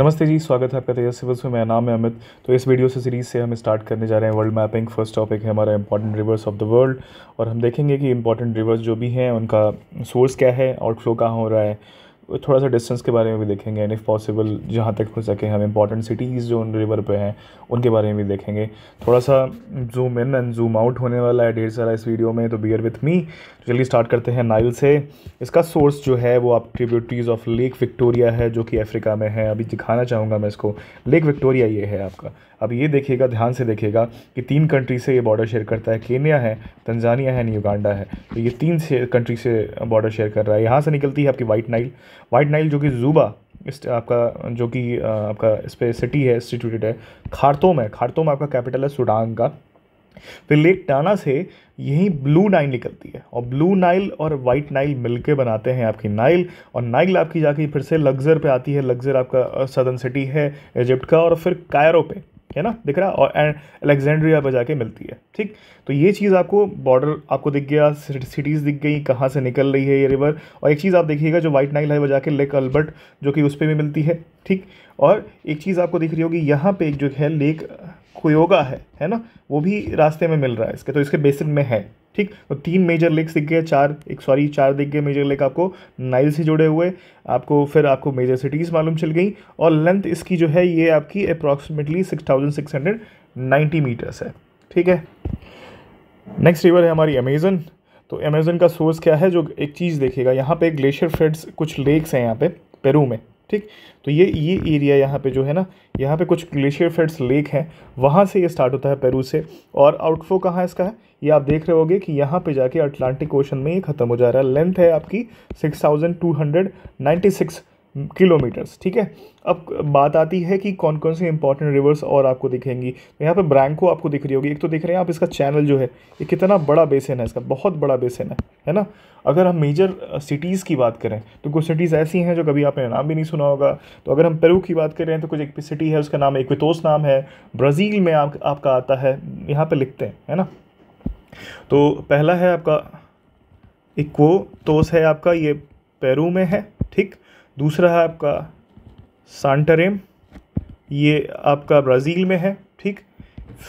नमस्ते जी स्वागत है आपका तेजस सिविल्स में मेरा नाम है अमित तो इस वीडियो से सीरीज़ से हम स्टार्ट करने जा रहे हैं वर्ल्ड मैपिंग फर्स्ट टॉपिक है हमारा important rivers of the world और हम देखेंगे कि इंपॉर्टेंट रिवर्स जो भी हैं उनका सोर्स क्या है आउटफ्लो कहाँ हो रहा है थोड़ा सा डिस्टेंस के बारे में भी देखेंगे एंड इफ़ पॉसिबल जहाँ तक हो सके हम इंपॉर्टेंट सिटीज़ जो उन रिवर पे हैं उनके बारे में भी देखेंगे थोड़ा सा zoom in and zoom out होने वाला है ढेर सारा इस वीडियो में तो बियर विथ मी जल्दी स्टार्ट करते हैं नाइल से इसका सोर्स जो है वो आप ट्रिब्यूटरीज ऑफ लेक विक्टोरिया है जो कि अफ्रीका में है अभी दिखाना चाहूँगा मैं इसको लेक विक्टोरिया ये है आपका अब ये देखिएगा ध्यान से देखिएगा कि तीन कंट्री से ये बॉर्डर शेयर करता है केन्या है तंजानिया है न्यूगांडा है तो ये तीन से कंट्री से बॉर्डर शेयर कर रहा है यहाँ से निकलती है आपकी वाइट नाइल वाइट नाइल जो कि जूबा इस आपका जो कि आपका इस पर सिटी है इंस्टीट्यूटेड है खारतोम है खारतोम आपका कैपिटल है सूडान का फिर लेक टाना से यहीं ब्लू नाइल निकलती है और ब्लू नाइल और वाइट नाइल मिलके बनाते हैं आपकी नाइल और नाइल आपकी जाके फिर से लग्जर पे आती है लग्जर आपका सदर्न सिटी है इजिप्ट का और फिर कायरो पे है ना दिख रहा और एंड अलेक्जेंड्रिया पर जाके मिलती है ठीक तो ये चीज़ आपको बॉर्डर आपको दिख गया सिटीज़ दिख गई कहाँ से निकल रही है ये रिवर और एक चीज़ आप देखिएगा जो वाइट नाइल है वह जाके लेक अल्बर्ट जो कि उस पर भी मिलती है ठीक और एक चीज़ आपको दिख रही होगी यहाँ पे एक जो है लेक कोयोगा है है ना वो भी रास्ते में मिल रहा है इसके तो इसके बेसिन में है ठीक तो तीन मेजर लेक्स दिख गए चार एक सॉरी चार दिख गए मेजर लेक आपको नाइल से जुड़े हुए आपको फिर आपको मेजर सिटीज़ मालूम चल गई और लेंथ इसकी जो है ये आपकी approximately six thousand six hundred ninety meters है ठीक है नेक्स्ट रिवर है हमारी अमेजन तो अमेजन का सोर्स क्या है जो एक चीज़ देखेगा यहाँ पे ग्लेशियर फ्रेड्स कुछ लेक्स हैं यहाँ पे पेरू में ठीक तो ये ये एरिया यहाँ पे जो है ना यहाँ पे कुछ ग्लेशियर फेड्स लेक है वहाँ से ये स्टार्ट होता है पेरू से और आउटफ्लो कहाँ इसका है ये आप देख रहे होगे कि यहाँ पे जाके अटलांटिक ओशन में ये ख़त्म हो जा रहा है लेंथ है आपकी six thousand two hundred ninety six kilometers ठीक है अब बात आती है कि कौन कौन से इंपॉर्टेंट रिवर्स और आपको दिखेंगी तो यहाँ पे ब्रैंको आपको दिख रही होगी एक तो दिख रहे हैं आप इसका चैनल जो है ये कितना बड़ा बेसन है इसका बहुत बड़ा बेसन है है ना अगर हम मेजर सिटीज़ की बात करें तो कुछ सिटीज़ ऐसी हैं जो कभी आपने नाम भी नहीं सुना होगा तो अगर हम पेरू की बात करें तो कुछ एक सिटी है उसका नाम एक्वितोस नाम है ब्राज़ील में आप, आपका आता है यहाँ पर लिखते हैं है ना तो पहला है आपका इक्वोतोस है आपका ये पेरू में है ठीक दूसरा है आपका सांटरेम ये आपका ब्राज़ील में है ठीक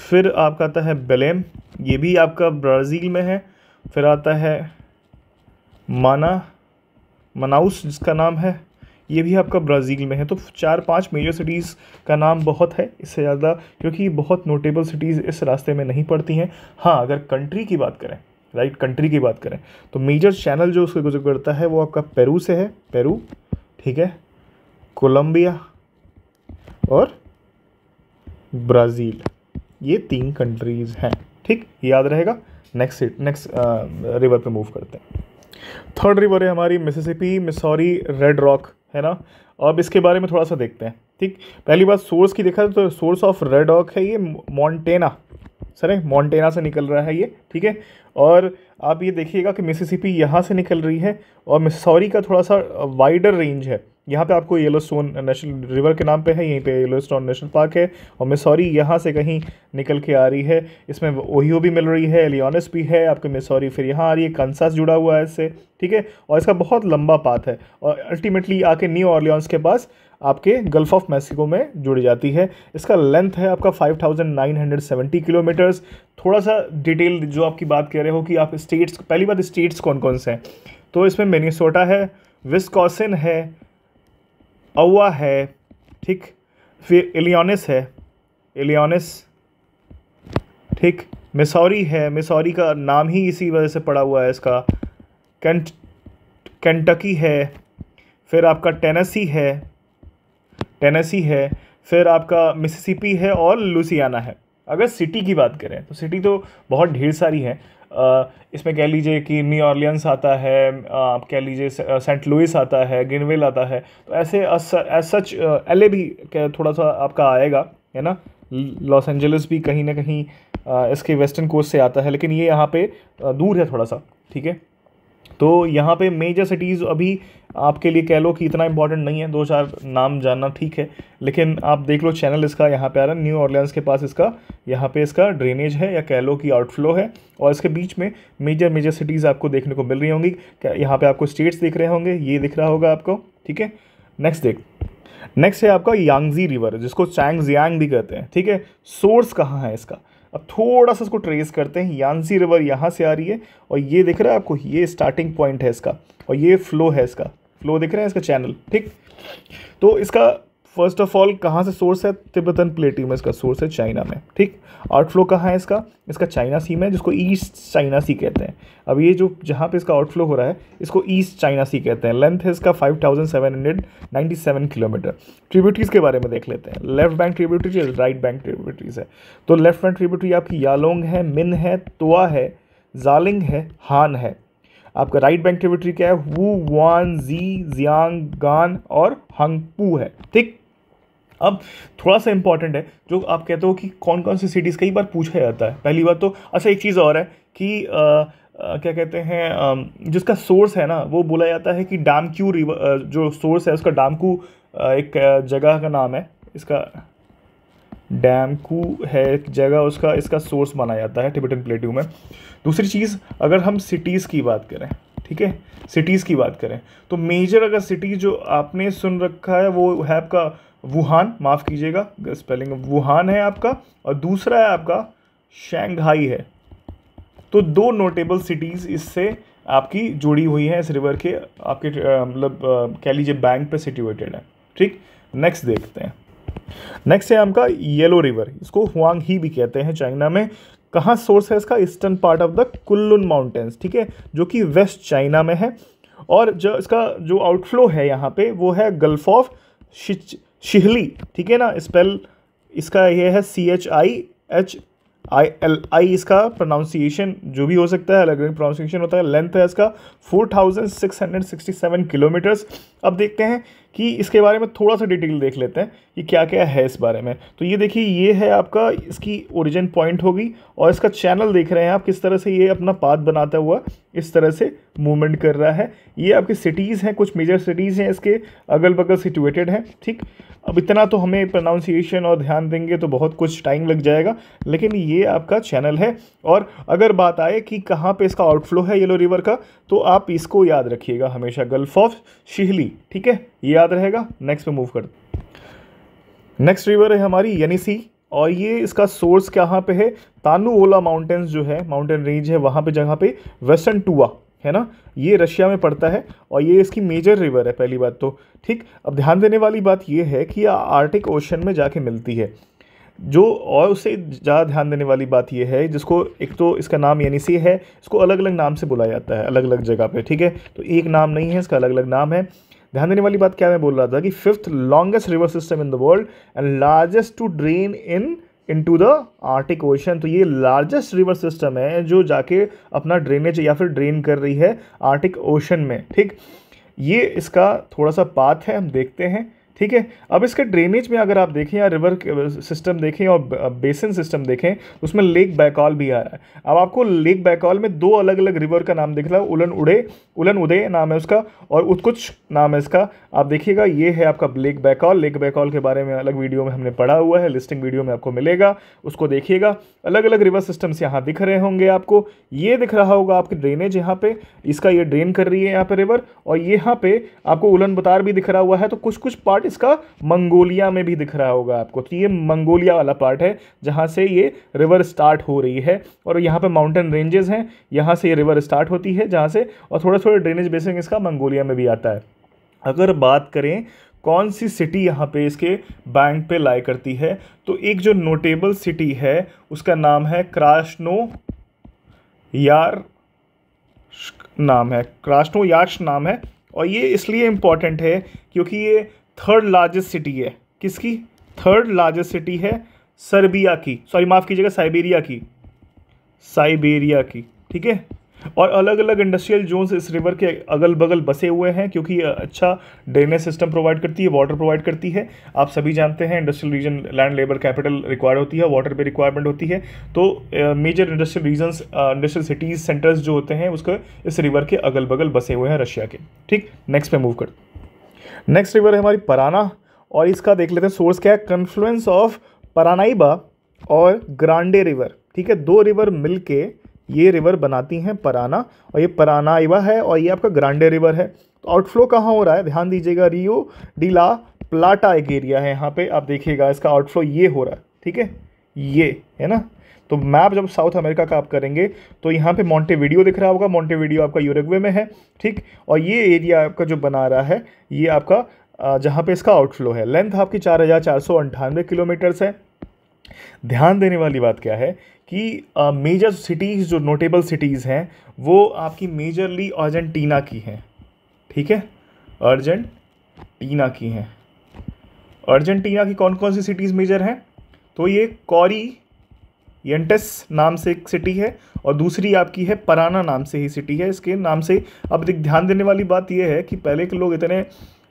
फिर आपका आता है बेलेम ये भी आपका ब्राज़ील में है फिर आता है माना मनाउस जिसका नाम है ये भी आपका ब्राज़ील में है तो चार पांच मेजर सिटीज़ का नाम बहुत है इससे ज़्यादा क्योंकि बहुत नोटेबल सिटीज़ इस रास्ते में नहीं पड़ती हैं हाँ अगर कंट्री की बात करें राइट कंट्री की बात करें तो मेजर चैनल जो उसको गुजर करता है वो आपका पेरू से है पेरू ठीक है कोलंबिया और ब्राज़ील ये तीन कंट्रीज़ हैं ठीक याद रहेगा नेक्स्ट नेक्स्ट रिवर पे मूव करते हैं थर्ड रिवर है हमारी मिसिसिपी मिसौरी रेड रॉक है ना अब इसके बारे में थोड़ा सा देखते हैं ठीक पहली बात सोर्स की देखा तो सोर्स ऑफ रेड रॉक है ये मॉन्टेना सर मॉन्टेना से निकल रहा है ये ठीक है और आप ये देखिएगा कि मिसिसिपी यहाँ से निकल रही है और मिसौरी का थोड़ा सा वाइडर रेंज है यहाँ पे आपको येलो स्टोन नेशनल रिवर के नाम पे है यहीं पे येलो स्टोन नेशनल पार्क है और मिसौरी यहाँ से कहीं निकल के आ रही है इसमें ओहियो भी मिल रही है एलियोनस भी है आपके मिसौरी फिर यहाँ आ रही है कंसास जुड़ा हुआ है इससे ठीक है और इसका बहुत लंबा पाथ है और अल्टीमेटली आके न्यू ऑर्लियंस के पास आपके गल्फ ऑफ मैक्सिको में जुड़ जाती है इसका लेंथ है आपका 5970 किलोमीटर्स थोड़ा सा डिटेल जो आपकी बात कह रहे हो कि आप स्टेट्स पहली बात स्टेट्स कौन कौन से हैं तो इसमें मेनीसोटा है विस्कॉसिन है अवा है ठीक फिर एलियोनिस है एलियोनिस ठीक मिसौरी है मिसौरी का नाम ही इसी वजह से पड़ा हुआ है इसका कैंट कैंटकी है फिर आपका टेनेसी है टेनेसी है फिर आपका मिसिसिपी है और लुसियाना है अगर सिटी की बात करें तो सिटी तो बहुत ढेर सारी है इसमें कह लीजिए कि न्यू ऑर्लियंस आता है आप कह लीजिए सेंट लुइस आता है गिनवेल आता है तो ऐसे एज सच एल भी थोड़ा सा आपका आएगा है ना लॉस एंजल्स भी कहीं ना कहीं इसके वेस्टर्न कोस्ट से आता है लेकिन ये यहाँ पे दूर है थोड़ा सा ठीक है तो यहाँ पे मेजर सिटीज़ अभी आपके लिए कह लो कि इतना इंपॉर्टेंट नहीं है दो चार नाम जानना ठीक है लेकिन आप देख लो चैनल इसका यहाँ पे आ रहा है न्यू ऑर्लियंस के पास इसका यहाँ पे इसका ड्रेनेज है या कह लो कि आउटफ्लो है और इसके बीच में मेजर मेजर सिटीज़ आपको देखने को मिल रही होंगी यहाँ पर आपको स्टेट्स दिख रहे होंगे ये दिख रहा होगा आपको ठीक है नेक्स्ट देख नेक्स्ट है आपका यांगजी रिवर जिसको चैंगजियांग जियांग भी कहते हैं ठीक है सोर्स कहाँ है इसका अब थोड़ा सा इसको ट्रेस करते हैं यांसी रिवर यहाँ से आ रही है और ये दिख रहा है आपको ये स्टार्टिंग पॉइंट है इसका और ये फ्लो है इसका फ्लो दिख रहा है इसका चैनल ठीक तो इसका फर्स्ट ऑफ ऑल कहाँ से सोर्स है तिब्बतन प्लेटी में इसका सोर्स है चाइना में ठीक आउटफ्लो कहाँ है इसका इसका चाइना सी में जिसको ईस्ट चाइना सी कहते हैं अब ये जो जहाँ पे इसका आउटफ्लो हो रहा है इसको ईस्ट चाइना सी कहते हैं लेंथ है इसका 5797 किलोमीटर ट्रिब्यूटरीज़ के बारे में देख लेते हैं left bank tributaries right bank tributaries है तो लेफ्ट बैंक ट्रिब्यूटरी आपकी यालोंग है मिन है तोआ है जालिंग है हान है आपका राइट बैंक ट्रिब्यूटरी क्या है वू वान जी जियांग गान और हंगपू है ठीक अब थोड़ा सा इंपॉर्टेंट है जो आप कहते हो कि कौन कौन सी सिटीज़ कई बार पूछा जाता है पहली बात तो अच्छा एक चीज़ और है कि आ, आ, क्या कहते हैं जिसका सोर्स है ना वो बोला जाता है कि डामक्यू रिवर जो सोर्स है उसका डामकू एक जगह का नाम है इसका डैमकू है एक जगह उसका इसका सोर्स माना जाता है टिबेटन प्लेट्यू में दूसरी चीज़ अगर हम सिटीज़ की बात करें ठीक है सिटीज़ की बात करें तो मेजर अगर सिटी जो आपने सुन रखा है वो है आपका वुहान माफ़ कीजिएगा स्पेलिंग वुहान है आपका और दूसरा है आपका शंघाई है तो दो नोटेबल सिटीज़ इससे आपकी जुड़ी हुई है इस रिवर के आपके मतलब कह लीजिए बैंक पे सिचुएटेड है ठीक नेक्स्ट देखते हैं नेक्स्ट है आपका येलो रिवर इसको हुआंग ही भी कहते हैं चाइना में कहाँ सोर्स है इसका eastern part of the Kunlun mountains ठीक है जो कि वेस्ट चाइना में है और जो इसका जो आउटफ्लो है यहाँ पे वो है गल्फ ऑफ शिहली ठीक है ना स्पेल इसका ये है C H I H I L I इसका प्रोनाउंसिएशन जो भी हो सकता है अलग अलग प्रोनाउंसिएशन होता है लेंथ है इसका four thousand six hundred sixty seven kilometers अब देखते हैं कि इसके बारे में थोड़ा सा डिटेल देख लेते हैं कि क्या क्या है इस बारे में तो ये देखिए ये है आपका इसकी ओरिजिन पॉइंट होगी और इसका चैनल देख रहे हैं आप किस तरह से ये अपना पाथ बनाता हुआ इस तरह से मूवमेंट कर रहा है ये आपकी सिटीज़ हैं कुछ मेजर सिटीज़ हैं इसके अगल बगल सिचुएटेड हैं ठीक अब इतना तो हमें प्रोनाउंसिएशन और ध्यान देंगे तो बहुत कुछ टाइम लग जाएगा लेकिन ये आपका चैनल है और अगर बात आए कि कहाँ पे इसका आउटफ्लो है येलो रिवर का तो आप इसको याद रखिएगा हमेशा गल्फ ऑफ शिहली ठीक है ये याद रहेगा नेक्स्ट पे मूव कर नेक्स्ट रिवर है हमारी यनीसी और ये इसका सोर्स कहाँ पे है तानू ओला माउंटेन्स जो है माउंटेन रेंज है वहाँ पे जगह पे वेस्टर्न टुआ है ना ये रशिया में पड़ता है और ये इसकी मेजर रिवर है पहली बात तो ठीक अब ध्यान देने वाली बात ये है कि यह आर्टिक ओशन में जाके मिलती है जो और उससे ज़्यादा ध्यान देने वाली बात यह है जिसको एक तो इसका नाम यानी सी है इसको अलग अलग नाम से बुलाया जाता है अलग अलग जगह पे ठीक है तो एक नाम नहीं है इसका अलग अलग नाम है ध्यान देने वाली बात क्या मैं बोल रहा था कि fifth longest river system in the world and largest to drain in into the Arctic Ocean तो ये लार्जेस्ट रिवर सिस्टम है जो जाके अपना ड्रेनेज या फिर ड्रेन कर रही है आर्टिक ओशन में ठीक ये इसका थोड़ा सा पाथ है हम देखते हैं ठीक है अब इसके ड्रेनेज में अगर आप देखें या रिवर सिस्टम uh, देखें और बेसिन सिस्टम uh, देखें उसमें लेक बैकॉल भी आ रहा है अब आपको लेक बैकॉल में दो अलग अलग रिवर का नाम दिख रहा है उलन उड़े उलन उदय नाम है उसका और उत्कुच नाम है इसका आप देखिएगा ये है आपका लेक बैकॉल लेक बैकॉल के बारे में अलग वीडियो में हमने पढ़ा हुआ है लिस्टिंग वीडियो में आपको मिलेगा उसको देखिएगा अलग अलग रिवर सिस्टम्स यहाँ दिख रहे होंगे आपको ये दिख रहा होगा आपके ड्रेनेज यहाँ पे इसका ये ड्रेन कर रही है यहाँ पे रिवर और यहाँ पे आपको उलन बतार भी दिख रहा हुआ है तो कुछ कुछ पार्ट इसका मंगोलिया में भी दिख रहा होगा आपको तो ये मंगोलिया वाला पार्ट है जहाँ से ये रिवर स्टार्ट हो रही है और यहाँ पर माउंटेन रेंजेस हैं यहाँ से ये रिवर स्टार्ट होती है जहाँ से और थोड़ा थोड़ा ड्रेनेज बेसिन इसका मंगोलिया में भी आता है अगर बात करें कौन सी सिटी यहाँ पे इसके बैंक पे लाई करती है तो एक जो नोटेबल सिटी है उसका नाम है क्राश्नो यार नाम है क्राशनो यार्श नाम है और ये इसलिए इम्पॉर्टेंट है क्योंकि ये थर्ड लार्जेस्ट सिटी है किसकी थर्ड लार्जेस्ट सिटी है सर्बिया की सॉरी माफ़ कीजिएगा साइबेरिया की साइबेरिया की ठीक है और अलग अलग इंडस्ट्रियल जोन्स इस रिवर के अगल बगल बसे हुए हैं क्योंकि अच्छा ड्रेनेज सिस्टम प्रोवाइड करती है वाटर प्रोवाइड करती है आप सभी जानते हैं industrial region land labour capital require होती है वाटर पे रिक्वायरमेंट होती है तो major industrial regions industrial cities centres जो होते हैं उसके इस रिवर के अगल बगल बसे हुए हैं रशिया के ठीक नेक्स्ट पे मूव कर नेक्स्ट रिवर है हमारी पराना और इसका देख लेते हैं सोर्स क्या है कन्फ्लुएंस ऑफ परानाइबा और ग्रांडे रिवर ठीक है दो रिवर मिलके ये रिवर बनाती हैं पराना और ये परानाइबा है और ये आपका ग्रांडे रिवर है तो आउटफ्लो कहाँ हो रहा है ध्यान दीजिएगा रियो डीला प्लाटा एक एरिया है यहाँ पे आप देखिएगा इसका आउटफ्लो ये हो रहा है ठीक है ये है ना तो मैप जब साउथ अमेरिका का आप करेंगे तो यहाँ पे मॉन्टे वीडियो दिख रहा होगा मॉन्टे वीडियो आपका यूरेगवे में है ठीक और ये एरिया आपका जो बना रहा है ये आपका जहाँ पे इसका आउटफ्लो है लेंथ आपकी चार हज़ार चार सौ अंठानवे किलोमीटर्स है ध्यान देने वाली बात क्या है कि मेजर सिटीज़ जो नोटेबल सिटीज़ हैं वो आपकी मेजरली अर्जेंटीना की हैं ठीक है अर्जेंटीना की हैं अर्जेंटीना की कौन कौन सी सिटीज़ मेजर हैं तो ये कॉरी येंटस नाम से एक सिटी है और दूसरी आपकी है पराना नाम से ही सिटी है इसके नाम से अब ध्यान देने वाली बात यह है कि पहले के लोग इतने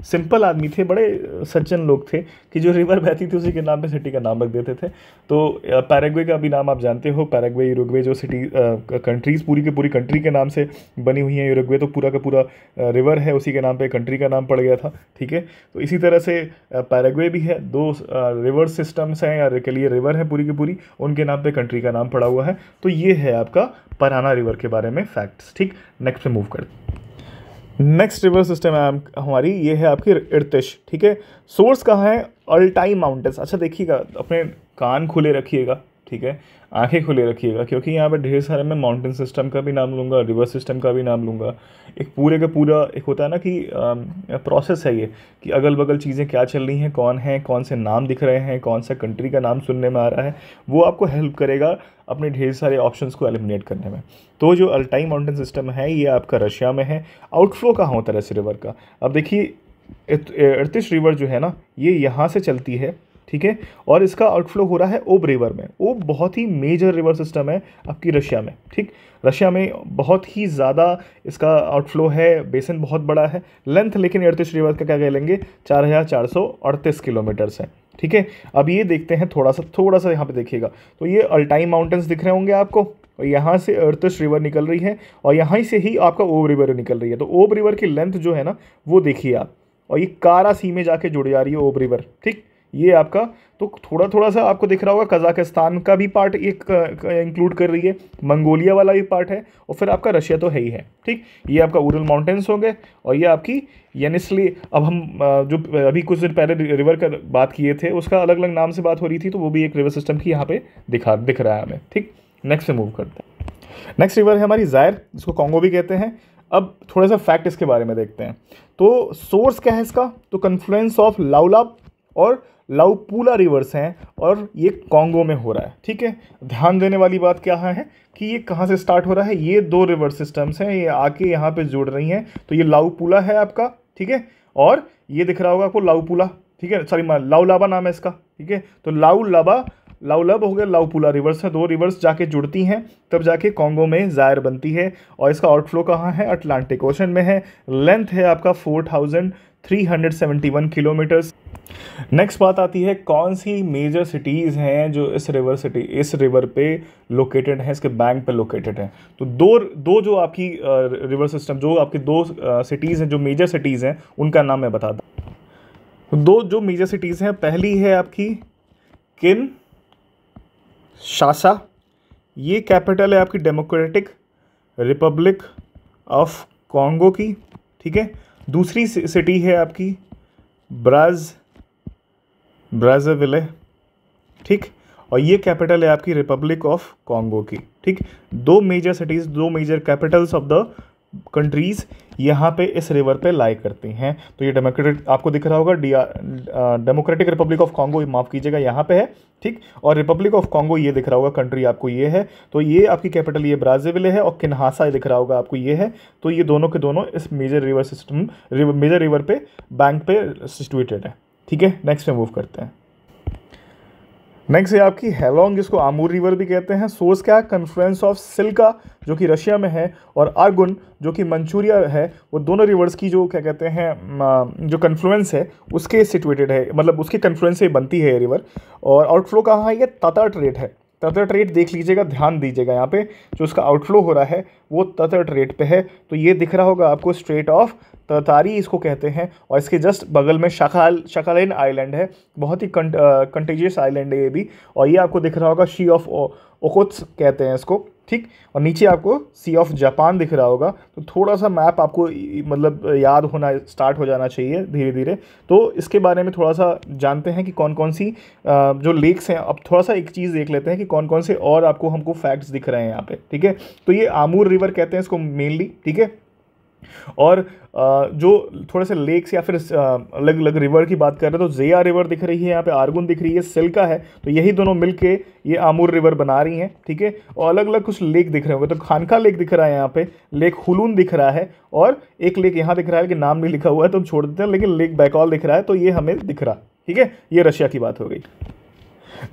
सिंपल आदमी थे बड़े सज्जन लोग थे कि जो रिवर बहती थी उसी के नाम पे सिटी का नाम रख देते थे तो पैराग्वे का भी नाम आप जानते हो पैराग्वे यूरोगवे जो सिटी कंट्रीज़ पूरी की पूरी कंट्री के नाम से बनी हुई हैं यूरोगवे तो पूरा का पूरा रिवर है उसी के नाम पे कंट्री का नाम पड़ गया था ठीक है तो इसी तरह से पैराग्वे भी है दो रिवर सिस्टम्स हैं या के लिए रिवर है पूरी की पूरी उनके नाम पर कंट्री का नाम पड़ा हुआ है तो ये है आपका पराना रिवर के बारे में फैक्ट्स ठीक नेक्स्ट पे मूव करते नेक्स्ट रिवर सिस्टम है हमारी ये है आपकी इर्तिश ठीक है सोर्स कहाँ है अल्टाई माउंटेंस अच्छा देखिएगा अपने कान खुले रखिएगा ठीक है आंखें खुले रखिएगा क्योंकि यहाँ पर ढेर सारे मैं माउंटेन सिस्टम का भी नाम लूँगा रिवर सिस्टम का भी नाम लूँगा एक पूरे का पूरा एक होता है ना कि प्रोसेस है ये कि अगल बगल चीज़ें क्या चल रही हैं कौन हैं कौन से नाम दिख रहे हैं कौन सा कंट्री का नाम सुनने में आ रहा है वो आपको हेल्प करेगा अपने ढेर सारे ऑप्शन को एलिमिनेट करने में तो जो अल्टाई माउंटेन सिस्टम है ये आपका रशिया में है आउटफ्लो कहाँ होता है इस रिवर का अब देखिए अड़तीस रिवर जो है ना ये यहाँ से चलती है ठीक है और इसका आउटफ्लो हो रहा है ओब रिवर में ओब बहुत ही मेजर रिवर सिस्टम है आपकी रशिया में ठीक रशिया में बहुत ही ज़्यादा इसका आउटफ्लो है बेसन बहुत बड़ा है लेंथ लेकिन अड़तीस रिवर का क्या कह लेंगे चार हज़ार चार सौ अड़तीस किलोमीटर्स है ठीक है अब ये देखते हैं थोड़ा सा थोड़ा सा यहाँ पे देखिएगा तो ये अल्टाई माउंटेन्स दिख रहे होंगे आपको और यहाँ से अर्थस रिवर निकल रही है और यहाँ से ही आपका ओब रिवर निकल रही है तो ओब रिवर की लेंथ जो है ना वो देखिए आप और ये कारा सी में जाके जुड़ जा रही है ओब रिवर ठीक ये आपका तो थोड़ा थोड़ा सा आपको दिख रहा होगा कजाकिस्तान का भी पार्ट एक इंक्लूड कर रही है मंगोलिया वाला भी पार्ट है और फिर आपका रशिया तो है ही है ठीक ये आपका उरल माउंटेन्स हो गए और ये आपकी यानिसली अब हम जो अभी कुछ दिन पहले रिवर का बात किए थे उसका अलग अलग नाम से बात हो रही थी तो वो भी एक रिवर सिस्टम की यहाँ पर दिखा दिख रहा है हमें ठीक नेक्स्ट से मूव करते हैं नेक्स्ट रिवर है हमारी जायर जिसको कॉन्गो भी कहते हैं अब थोड़ा सा फैक्ट इसके बारे में देखते हैं तो सोर्स क्या है इसका तो कन्फ्लुएंस ऑफ लाउलाब और लाउपूला रिवर्स हैं और ये कॉन्गो में हो रहा है ठीक है ध्यान देने वाली बात क्या है कि ये कहाँ से स्टार्ट हो रहा है ये दो रिवर सिस्टम्स हैं ये आके यहाँ पे जुड़ रही हैं तो ये लाउपूला है आपका ठीक है और ये दिख रहा होगा आपको लाउपूला ठीक है सॉरी लाउलाबा नाम है इसका ठीक है तो लाउलाबा लाउलब हो गया लाउपुला रिवर्स है दो रिवर्स जाके जुड़ती हैं तब जाके कॉन्गो में जायर बनती है और इसका आउटफ्लो कहाँ है अटलांटिक ओशन में है लेंथ है आपका फोर थाउजेंड 371 किलोमीटर्स नेक्स्ट बात आती है कौन सी मेजर सिटीज़ हैं जो इस रिवर सिटी इस रिवर पे लोकेटेड हैं इसके बैंक पे लोकेटेड हैं तो दो दो जो आपकी रिवर सिस्टम जो आपकी दो सिटीज़ हैं जो मेजर सिटीज़ हैं उनका नाम मैं बता दूँ दो जो मेजर सिटीज़ हैं पहली है आपकी किन शासा ये कैपिटल है आपकी डेमोक्रेटिक रिपब्लिक ऑफ कॉन्गो की ठीक है दूसरी सिटी है आपकी ब्राज ब्राजाविले ठीक और ये कैपिटल है आपकी रिपब्लिक ऑफ कॉन्गो की ठीक दो मेजर सिटीज़ दो major capitals of the countries यहाँ पे इस रिवर पे लाई करती हैं तो ये डेमोक्रेटिक आपको दिख रहा होगा the Democratic Republic of Congo माफ़ कीजिएगा यहाँ पे है ठीक और रिपब्लिक ऑफ कांगो ये दिख रहा होगा कंट्री आपको ये है तो ये आपकी कैपिटल ये ब्राजीविले है और किन्हासा दिख रहा होगा आपको ये है तो ये दोनों के दोनों इस major river system major river पे बैंक पे सिचुएटेड है ठीक है नेक्स्ट में मूव करते हैं नेक्स्ट है आपकी हेलोंग जिसको आमूर रिवर भी कहते हैं सोर्स क्या कन्फ्लुएंस ऑफ सिल्का जो कि रशिया में है और आर्गुन जो कि मंचूरिया है वो दोनों रिवर्स की जो क्या कहते हैं जो कन्फ्लुएंस है उसके सिचुएटेड है मतलब उसके कन्फ्लुएंस से बनती है ये रिवर और आउटफ्लो कहाँ है ये ततर ट्रेट है ततर ट्रेड देख लीजिएगा ध्यान दीजिएगा यहाँ पे जो उसका आउटफ्लो हो रहा है वो ततर ट्रेट पे है तो ये दिख रहा होगा आपको स्ट्रेट ऑफ तारी इसको कहते हैं और इसके जस्ट बगल में शाखाल शाखालेन आइलैंड है बहुत ही कंटेजियस आइलैंड uh, है ये भी और ये आपको दिख रहा होगा शी ऑफ ओकोत्स कहते हैं इसको ठीक और नीचे आपको सी ऑफ जापान दिख रहा होगा तो थोड़ा सा मैप आपको मतलब याद होना स्टार्ट हो जाना चाहिए धीरे धीरे तो इसके बारे में थोड़ा सा जानते हैं कि कौन कौन सी uh, जो लेक्स हैं अब थोड़ा सा एक चीज़ देख लेते हैं कि कौन कौन से और आपको हमको फैक्ट्स दिख रहे हैं यहाँ पे ठीक है तो ये आमूर रिवर कहते हैं इसको मेनली ठीक है और जो थोड़े से लेक्स या फिर अलग अलग रिवर की बात कर रहे हैं तो जेया रिवर दिख रही है यहाँ पे आर्गुन दिख रही है सिल्का है तो यही दोनों मिल के ये आमूर रिवर बना रही हैं ठीक है थीके? और अलग अलग कुछ लेक दिख रहे होंगे तो खानका लेक दिख रहा है यहाँ पे लेक हुलून दिख रहा है और एक लेक यहाँ दिख रहा है कि नाम नहीं लिखा हुआ है तो हम छोड़ देते हैं लेकिन लेक बैकॉल दिख रहा है तो ये हमें दिख रहा ठीक है ये रशिया की बात हो गई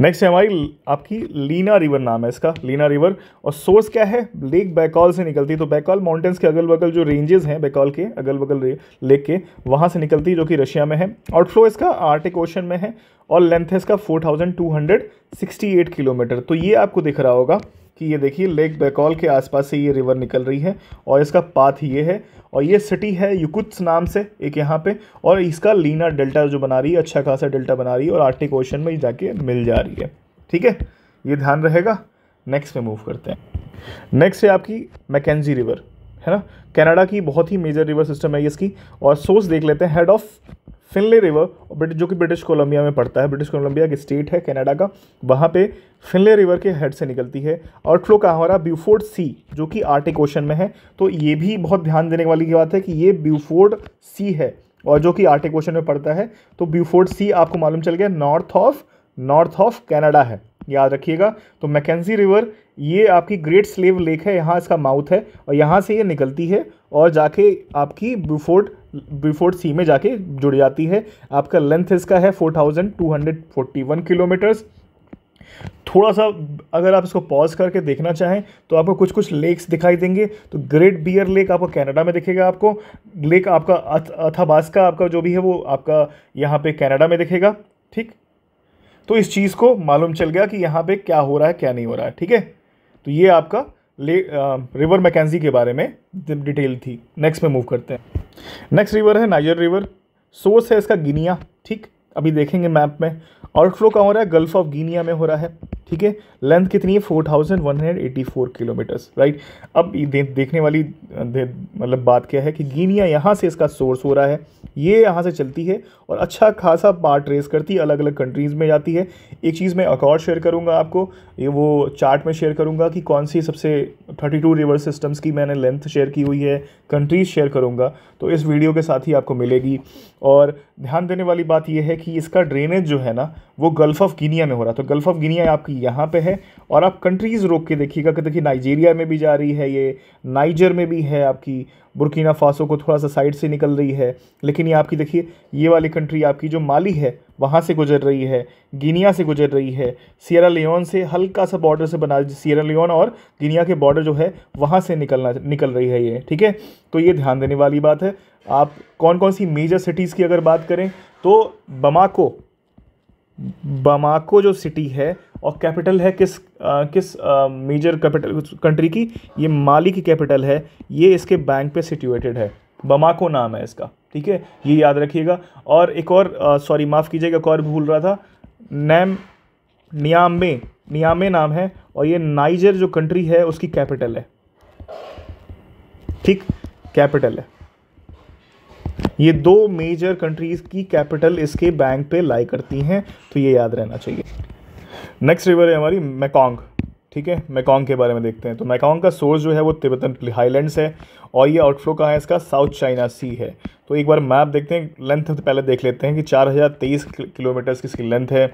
नेक्स्ट है हमारी आपकी लीना रिवर नाम है इसका लीना रिवर और सोर्स क्या है लेक बैकॉल से निकलती है तो बैकॉल माउंटेन्स के अगल बगल जो रेंजेस हैं बैकॉल के अगल बगल लेक के वहाँ से निकलती है जो कि रशिया में है आउटफ्लो इसका आर्टिक ओशन में है और लेंथ है इसका four thousand two hundred sixty eight kilometer तो ये आपको दिख रहा होगा कि ये देखिए लेक बैकॉल के आसपास से ये रिवर निकल रही है और इसका पाथ ये है और ये सिटी है युकुत्स नाम से एक यहाँ पे और इसका लीना डेल्टा जो बना रही है अच्छा खासा डेल्टा बना रही है और आर्टिक ओशन में जाके मिल जा रही है ठीक है ये ध्यान रहेगा नेक्स्ट में मूव करते हैं नेक्स्ट है आपकी मैकेजी रिवर है ना कनाडा की बहुत ही मेजर रिवर सिस्टम है इसकी और सोर्स देख लेते हैं हेड ऑफ फिनले रिवर जो कि ब्रिटिश कोलंबिया में पड़ता है ब्रिटिश कोलंबिया एक स्टेट है कनाडा का वहाँ पे फिनले रिवर के हेड से निकलती है और फ्लो का हमारा ब्यूफोर्ड सी जो कि आर्टिक ओशन में है तो ये भी बहुत ध्यान देने वाली की बात है कि ये ब्यूफोर्ड सी है और जो कि आर्टिक ओशन में पड़ता है तो ब्यूफोर्ड सी आपको मालूम चल गया north of north of Canada है याद रखिएगा तो मैकेजी रिवर ये आपकी ग्रेट स्लेव लेक है यहाँ इसका माउथ है और यहाँ से ये निकलती है और जाके आपकी ब्यूफोर्ड बिफोर सी में जाके जुड़ जाती है आपका लेंथ इसका है four thousand two hundred forty one kilometers थोड़ा सा अगर आप इसको पॉज करके देखना चाहें तो आपको कुछ कुछ लेक्स दिखाई देंगे तो ग्रेट बियर लेक आपको कनाडा में दिखेगा आपको लेक आपका अथाबास्का आपका जो भी है वो आपका यहाँ पे कनाडा में दिखेगा ठीक तो इस चीज़ को मालूम चल गया कि यहाँ पे क्या हो रहा है क्या नहीं हो रहा है ठीक है तो ये आपका ले आ, रिवर मैकेजी के बारे में डिटेल थी नेक्स्ट में मूव करते हैं नेक्स्ट रिवर है नाइजर रिवर सोर्स है इसका गिनिया ठीक अभी देखेंगे मैप में आउटफ्लो कहाँ हो रहा है गल्फ ऑफ गिनिया में हो रहा है ठीक है लेंथ कितनी है four thousand one hundred eighty four kilometers right अब दे, देखने वाली दे, मतलब बात क्या है कि गिनिया यहाँ से इसका सोर्स हो रहा है ये यहाँ से चलती है और अच्छा खासा पार्ट रेस करती है अलग अलग कंट्रीज़ में जाती है एक चीज़ मैं अकॉर्ड शेयर करूँगा आपको ये वो चार्ट में शेयर करूँगा कि कौन सी सबसे थर्टी टू रिवर सिस्टम्स की मैंने लेंथ शेयर की हुई है कंट्रीज़ शेयर करूँगा तो इस वीडियो के साथ ही आपको मिलेगी और ध्यान देने वाली बात यह है कि इसका ड्रेनेज जो है ना वो गल्फ़ ऑफ गिनिया में हो रहा है तो गल्फ़ ऑफ गिनिया आपकी यहाँ पे है और आप कंट्रीज़ रोक के देखिएगा कि देखिए नाइजीरिया में भी जा रही है ये नाइजर में भी है आपकी बुरकीना फासो को थोड़ा सा साइड से निकल रही है लेकिन ये आपकी देखिए ये वाली कंट्री आपकी जो माली है वहाँ से गुजर रही है गिनिया से गुजर रही है सियरा लियोन से हल्का सा बॉर्डर से बना सियरा लियोन और गिनिया के बॉर्डर जो है वहाँ से निकलना निकल रही है ये ठीक है तो ये ध्यान देने वाली बात है आप कौन कौन सी मेजर सिटीज़ की अगर बात करें तो बमाको बमाको जो सिटी है और कैपिटल है किस आ, किस आ, मेजर कैपिटल कंट्री की ये माली की कैपिटल है ये इसके बैंक पे सिचुएटेड है बमाको नाम है इसका ठीक है ये याद रखिएगा और एक और सॉरी माफ़ कीजिएगा एक और भूल रहा था नैम नियामे नियामे नाम है और ये नाइजर जो कंट्री है उसकी कैपिटल है ठीक कैपिटल है ये दो मेजर कंट्रीज़ की कैपिटल इसके बैंक पे लाई करती हैं तो ये याद रहना चाहिए नेक्स्ट रिवर है हमारी मैकोंग ठीक है मैकोंग के बारे में देखते हैं तो मैकोंग का सोर्स जो है वो तिब्बतन हाईलैंड्स है और ये आउटफ्लो कहाँ है इसका साउथ चाइना सी है तो एक बार मैप देखते हैं लेंथ पहले देख लेते हैं कि चार हज़ार तेईस किलोमीटर्स की इसकी लेंथ है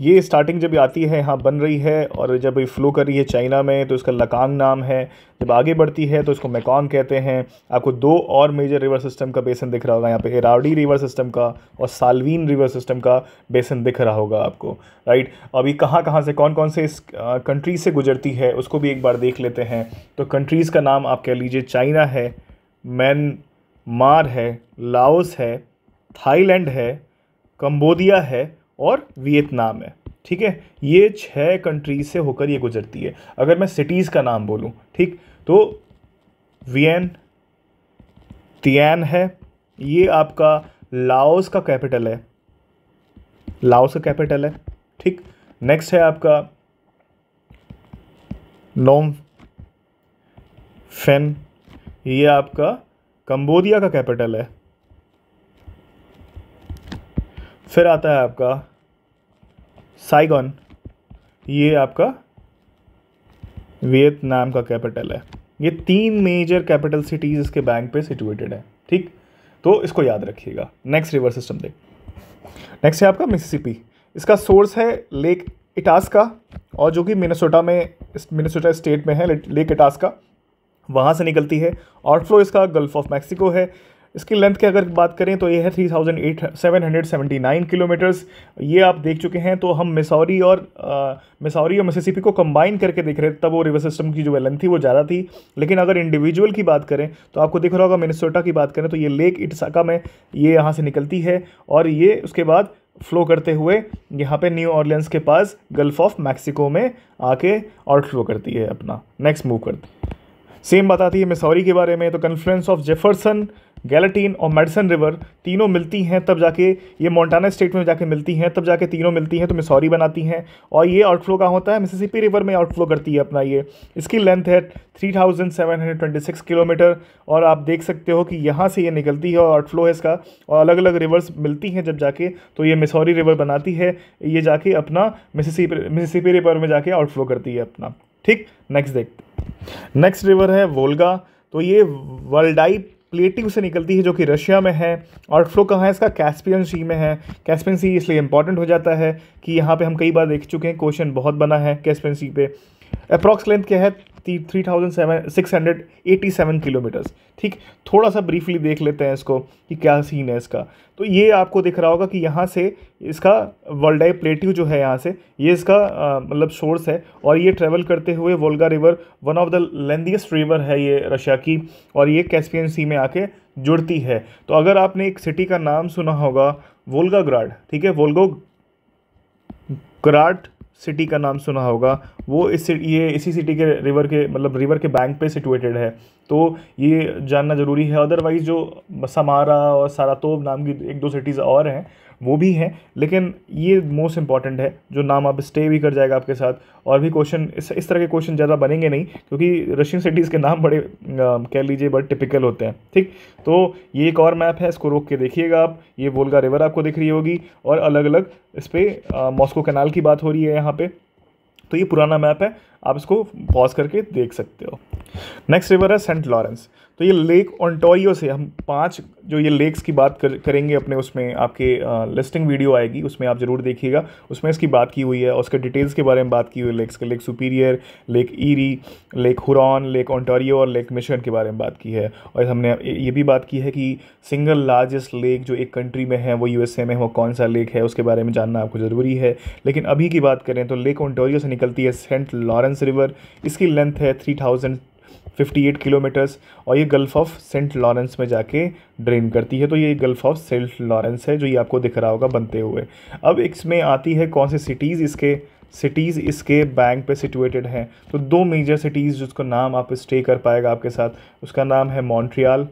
ये स्टार्टिंग जब आती है यहाँ बन रही है और जब ये फ़्लो कर रही है चाइना में तो इसका लकांग नाम है जब आगे बढ़ती है तो इसको मेकॉन कहते हैं आपको दो और मेजर रिवर सिस्टम का बेसन दिख रहा होगा यहाँ पे एरावडी रिवर सिस्टम का और सालवीन रिवर सिस्टम का बेसन दिख रहा होगा आपको राइट अभी कहाँ कहाँ से कौन कौन से इस कंट्री से गुजरती है उसको भी एक बार देख लेते हैं तो कंट्रीज़ का नाम आप कह लीजिए चाइना है म्यानमार है लाओस है थाईलैंड है कम्बोडिया है और वियतनाम है ठीक है ये छः कंट्रीज से होकर ये गुजरती है अगर मैं सिटीज़ का नाम बोलूँ ठीक तो वियन तियन है ये आपका लाओस का कैपिटल है लाओस का कैपिटल है ठीक नेक्स्ट है आपका नोम फेन ये आपका कंबोडिया का कैपिटल है फिर आता है आपका साइगन ये आपका वियतनाम का कैपिटल है ये तीन मेजर कैपिटल सिटीज़ इसके बैंक पे सिचुएटेड है ठीक तो इसको याद रखिएगा नेक्स्ट रिवर सिस्टम देख नेक्स्ट है आपका मिसिसिपी इसका सोर्स है लेक इटास्का और जो कि मिनेसोटा में मिनेसोटा स्टेट में है लेक इटास्का वहाँ से निकलती है आउटफ्लो इसका गल्फ ऑफ मैक्सिको है इसकी लेंथ की अगर बात करें तो ये है three thousand eight seven hundred seventy nine kilometers ये आप देख चुके हैं तो हम मिसौरी और मिसौरी और मिसिसिपी को कंबाइन करके देख रहे थे तब वो रिवर सिस्टम की जो लेंथ थी वो ज़्यादा थी लेकिन अगर इंडिविजुअल की बात करें तो आपको दिख रहा होगा मिनिसोटा की बात करें तो ये लेक इटसाका में ये यहाँ से निकलती है और ये उसके बाद फ्लो करते हुए यहाँ पे न्यू ऑर्लियंस के पास गल्फ ऑफ मैक्सिको में आके आउटफ्लो करती है अपना नेक्स्ट मूव करती सेम बताती है मिसौरी के बारे में तो कन्फ्लुएंस ऑफ जेफरसन गैलेटीन और मेडिसन रिवर तीनों मिलती हैं तब जाके ये मोन्टाना स्टेट में जाके मिलती हैं तब जाके तीनों मिलती हैं तो मिसौरी बनाती हैं और ये आउटफ्लो का होता है मिसिसिपी रिवर में आउटफ्लो करती है अपना ये इसकी लेंथ है 3726 किलोमीटर और आप देख सकते हो कि यहाँ से ये निकलती है और आउटफ्लो है इसका और अलग अलग रिवर्स मिलती हैं जब जाके तो ये मिसौरी रिवर बनाती है ये जाके अपना मिसिसिपी मिसिसिपी रिवर में जाके आउटफ्लो करती है अपना ठीक नेक्स्ट देख नेक्स्ट रिवर है वोल्गा तो ये वर्ल्डाइप प्लेटिंग से निकलती है जो कि रशिया में है और फ्लो कहाँ है इसका कैस्पियन सी में है कैस्पियन सी इसलिए इंपॉर्टेंट हो जाता है कि यहाँ पे हम कई बार देख चुके हैं क्वेश्चन बहुत बना है कैस्पियन सी पे अप्रॉक्स लेंथ क्या है three thousand seven six hundred eighty seven kilometres ठीक थोड़ा सा ब्रीफली देख लेते हैं इसको कि क्या सीन है इसका तो ये आपको दिख रहा होगा कि यहाँ से इसका वर्ल्डाई प्लेट्यू जो है यहाँ से ये इसका मतलब सोर्स है और ये ट्रेवल करते हुए Volga river one of the lengthiest river है ये रशिया की और ये कैस्पियन सी में आके जुड़ती है तो अगर आपने एक सिटी का नाम सुना होगा ग्राड ठीक है वोल्गो ग्राड सिटी का नाम सुना होगा वो इस ये इसी सिटी के रिवर के मतलब रिवर के बैंक पे सिचुएटेड है तो ये जानना ज़रूरी है अदरवाइज़ जो समारा और सारातोब नाम की एक दो सिटीज़ और हैं वो भी हैं लेकिन ये मोस्ट इंपॉर्टेंट है जो नाम आप स्टे भी कर जाएगा आपके साथ और भी क्वेश्चन इस इस तरह के क्वेश्चन ज़्यादा बनेंगे नहीं क्योंकि रशियन सिटीज़ के नाम बड़े कह लीजिए बड़े टिपिकल होते हैं ठीक तो ये एक और मैप है इसको रोक के देखिएगा आप ये वोलगा रिवर आपको दिख रही होगी और अलग अलग इस पर मॉस्को कैनाल की बात हो रही है यहाँ पर तो ये पुराना मैप है आप इसको पॉज करके देख सकते हो नेक्स्ट रिवर है सेंट लॉरेंस तो ये लेक ओंटोरियो से हम पांच जो ये लेक्स की बात कर, करेंगे अपने उसमें आपके लिस्टिंग वीडियो आएगी उसमें आप ज़रूर देखिएगा उसमें इसकी बात की हुई है उसके डिटेल्स के बारे में बात की हुई है लेक्स के lake Superior lake Erie lake Huron lake Ontario और लेक मिशन के बारे में बात की है और हमने ये भी बात की है कि सिंगल लार्जेस्ट लेक जो एक कंट्री में है वो यू में वो कौन सा लेक है उसके बारे में जानना आपको ज़रूरी है लेकिन अभी की बात करें तो लेक ऑन्टोरियो से निकलती है सेंट लॉरेंस लॉरेंस रिवर इसकी लेंथ है three thousand fifty eight kilometres और ये गल्फ़ ऑफ सेंट लॉरेंस में जाके ड्रेन करती है तो ये गल्फ़ ऑफ सेंट लॉरेंस है जो ये आपको दिख रहा होगा बनते हुए अब इसमें आती है कौन सी सिटीज़ इसके सिटीज़ इसके बैंक पे सिचुएटेड हैं तो दो मेजर सिटीज़ जिसको नाम आप स्टे कर पाएगा आपके साथ उसका नाम है मॉन्ट्रियाल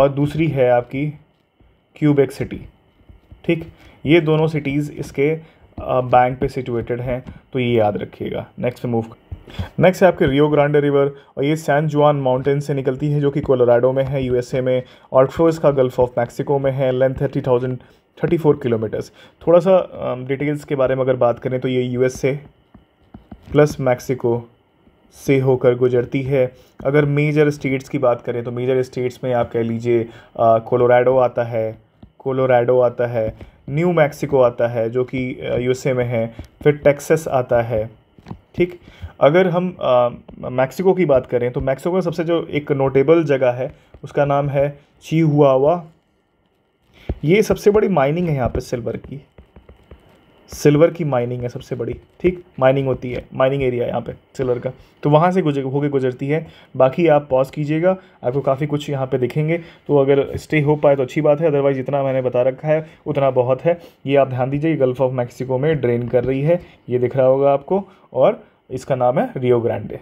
और दूसरी है आपकी क्यूबेक सिटी ठीक ये दोनों सिटीज़ इसके बैंक पे सिचुएटेड हैं तो ये याद रखिएगा नेक्स्ट मूव नेक्स्ट है आपके रियो ग्रांडे रिवर और ये सैन जुआन माउंटेन से निकलती है जो कि कोलोराडो में है यूएसए में और फ्लो इसका गल्फ ऑफ मैक्सिको में है length thirty thousand thirty four kilometres थोड़ा सा डिटेल्स के बारे में अगर बात करें तो ये यूएसए प्लस मैक्सिको से होकर गुजरती है अगर मेजर स्टेट्स की बात करें तो मेजर स्टेट्स में आप कह लीजिए कोलोराडो आता है कोलोराडो आता है न्यू मैक्सिको आता है जो कि यूएसए में है फिर टेक्सस आता है ठीक अगर हम मैक्सिको की बात करें तो मैक्सिको का सबसे जो एक नोटेबल जगह है उसका नाम है ची हुआ ये सबसे बड़ी माइनिंग है यहाँ पे सिल्वर की सिल्वर की माइनिंग है सबसे बड़ी ठीक माइनिंग होती है माइनिंग एरिया यहाँ पे सिल्वर का तो वहाँ से गुजर होके गुजरती है बाकी आप पॉज कीजिएगा आपको काफ़ी कुछ यहाँ पे दिखेंगे तो अगर स्टे हो पाए तो अच्छी बात है अदरवाइज़ जितना मैंने बता रखा है उतना बहुत है ये आप ध्यान दीजिए गल्फ़ ऑफ मैक्सिको में ड्रेन कर रही है ये दिख रहा होगा आपको और इसका नाम है रियो ग्रांडे